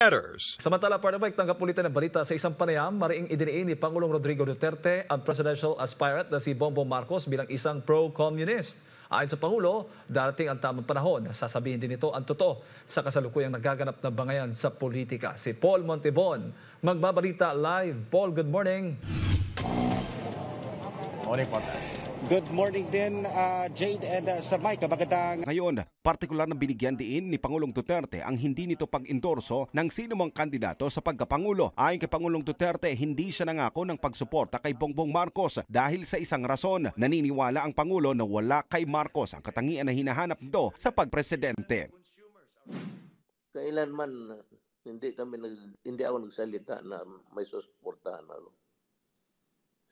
matters. Samantala, Partner Mike, tanggap ulitin ang balita sa isang panayam, mariing idiniin ni Pangulong Rodrigo Duterte ang presidential aspirant na si Bongbong Marcos bilang isang pro-communist. Ayon sa Pangulo, darating ang tamang panahon na sasabihin din ito ang totoo sa kasalukuyang nagaganap na bangayan sa politika. Si Paul Montebon, magbabalita live. Paul, good morning. Morning, Partner. Good morning din, uh, Jade and uh, ah, sa Mike. Magandang... Ngayon, partikular na binigyan diin ni Pangulong Duterte ang hindi nito pag-endorso ng sinumang kandidato sa pagkapangulo. Ayon kay Pangulong Duterte, hindi siya nangako ng pagsuporta kay Bongbong Marcos dahil sa isang rason. Naniniwala ang Pangulo na wala kay Marcos ang katangian na hinahanap nito sa pagpresidente. Kailanman hindi kami nag, hindi ako nagsalita na may susuportahan ako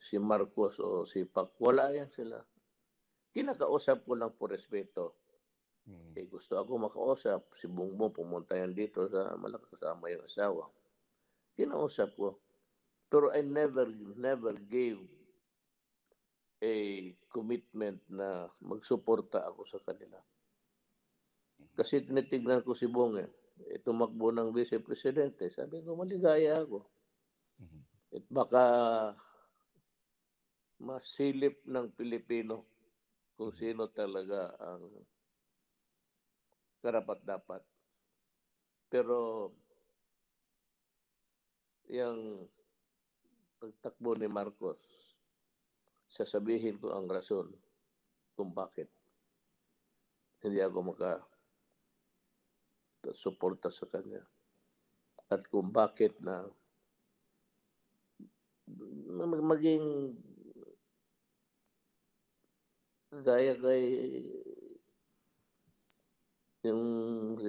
si Marcos o si Pac, wala yan sila. Kinakausap ko lang po respeto. Mm. Eh, gusto ako makausap. Si Bungbong pumunta yan dito sa malakasama yung asawa. Kinausap ko. Pero I never, never gave a commitment na magsuporta ako sa kanila. Kasi tinitignan ko si Bong eh. eh tumakbo ng vice presidente. Sabi ko, maligaya ako. Mm-hmm. At baka masilip ng Pilipino kung mm-hmm. sino talaga ang karapat-dapat. Pero yung pagtakbo ni Marcos, sasabihin ko ang rason kung bakit hindi ako maka suporta sa kanya at kung bakit na maging Gaya kay yung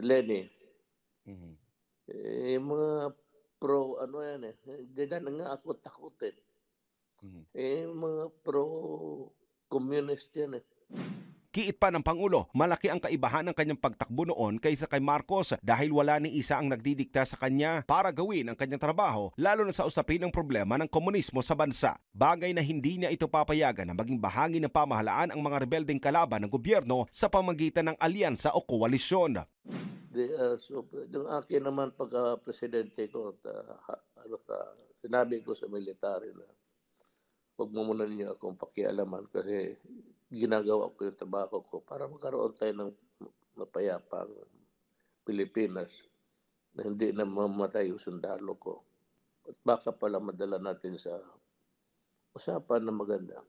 Lenny. Mm-hmm. Eh, mga pro, ano yan eh, ganyan nga ako takutin. Mm-hmm. Eh, mga pro-communist yan eh. Kiit pa ng Pangulo, malaki ang kaibahan ng kanyang pagtakbo noon kaysa kay Marcos dahil wala ni isa ang nagdidikta sa kanya para gawin ang kanyang trabaho lalo na sa usapin ng problema ng komunismo sa bansa. Bagay na hindi niya ito papayagan na maging bahagi ng pamahalaan ang mga rebeldeng kalaban ng gobyerno sa pamagitan ng alyansa o koalisyon. The, uh, ah, so, yung akin naman pagka-presidente ko, uh, ano, uh, sinabi ko sa military na huwag mo muna ninyo akong pakialaman kasi ginagawa ko yung trabaho ko para magkaroon tayo ng mapayapang Pilipinas na hindi na mamatay yung sundalo ko. At baka pala madala natin sa usapan na maganda.